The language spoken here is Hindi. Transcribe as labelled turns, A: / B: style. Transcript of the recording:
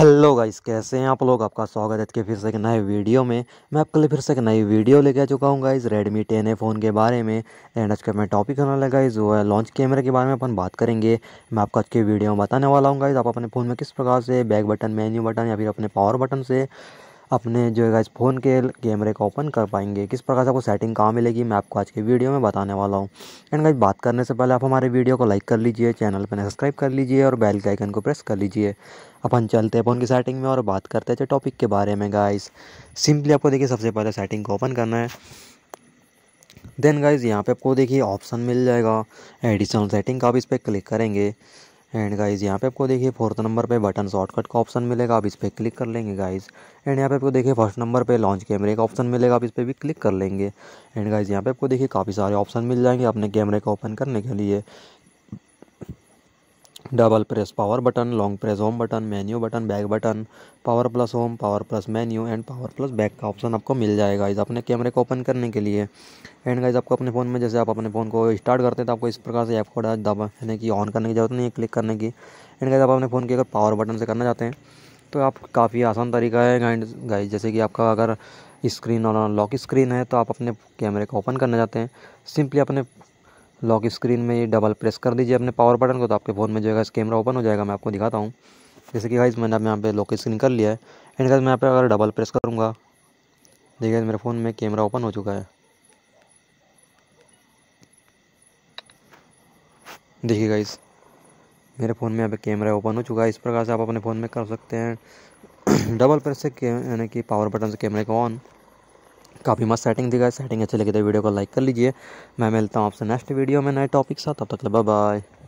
A: हेलो गाइस कैसे हैं आप लोग आपका स्वागत है के फिर से एक नए वीडियो में मैं आपके लिए फिर से एक नई वीडियो लेके आ चुका हूँ guys Redmi ten A phone के बारे में एंड आज का मैं टॉपिक होने लगा गाइस वो है लॉन्च कैमरे के बारे में अपन बात करेंगे मैं आपको आज के वीडियो में बताने वाला हूँ गाइस आप अपने फ़ोन में किस प्रकार से बैक बटन मेन्यू बटन या फिर अपने पावर बटन से अपने जो है गाइज फ़ोन के कैमरे को ओपन कर पाएंगे किस प्रकार से आपको सेटिंग कहाँ मिलेगी मैं आपको आज के वीडियो में बताने वाला हूँ एंड गाइज बात करने से पहले आप हमारे वीडियो को लाइक कर लीजिए चैनल पर सब्सक्राइब कर लीजिए और बेल के आइकन को प्रेस कर लीजिए अपन चलते हैं फोन की सेटिंग में और बात करते हैं टॉपिक के बारे में गाइज सिंपली आपको देखिए सबसे पहले सेटिंग को ओपन करना है देन गाइज यहाँ पे आपको देखिए ऑप्शन मिल जाएगा एडिशनल सेटिंग का आप इस पर क्लिक करेंगे एंड गाइज़ यहाँ पे आपको देखिए फोर्थ नंबर पे बटन शॉर्टकट का ऑप्शन मिलेगा आप इस पर क्लिक कर लेंगे गाइज़ एंड यहाँ पे आपको देखिए फर्स्ट नंबर पे लॉन्च कैमरे का ऑप्शन मिलेगा आप इस पर भी क्लिक कर लेंगे एंड गाइज़ यहाँ पे आपको देखिए काफ़ी सारे ऑप्शन मिल जाएंगे अपने कैमरे को ओपन करने के लिए double press power button long press home button menu button back button power plus home power plus menu and power plus back का ऑप्शन आपको मिल जाएगा इस अपने कैमरे को ओपन करने के लिए एंड गाइज आपको अपने फ़ोन में जैसे आप अपने फ़ोन को स्टार्ट करते हैं तो आपको इस प्रकार से ऐप को यानी कि ऑन करने की जरूरत नहीं है क्लिक करने की एंड गाइज आप अपने फ़ोन की अगर पावर बटन से करना चाहते हैं तो आप काफ़ी आसान तरीका है एंड गाइज जैसे कि आपका अगर स्क्रीन और लॉक स्क्रीन है तो आप अपने कैमरे को ओपन करना चाहते हैं सिंपली अपने लॉक स्क्रीन में ये डबल प्रेस कर दीजिए अपने पावर बटन को तो आपके फ़ोन में जो है कैमरा ओपन हो जाएगा मैं आपको दिखाता हूँ जैसे कि गाइज मैंने यहाँ पे लॉक स्क्रीन कर लिया है एंड गाइज मैं यहाँ पे अगर डबल प्रेस करूँगा देखिए मेरे फ़ोन में कैमरा ओपन हो चुका है देखिए गाइज मेरे फ़ोन में यहाँ पे कैमरा ओपन हो चुका है इस प्रकार से आप अपने फ़ोन में कर सकते हैं डबल प्रेस से यानी कि पावर बटन से कैमरे को ऑन काफ़ी मस्त सेटिंग थी सेटिंग अच्छी लगी तो वीडियो को लाइक कर लीजिए मैं मिलता हूँ आपसे नेक्स्ट वीडियो में नए टॉपिक साथ तब तक बाय बाय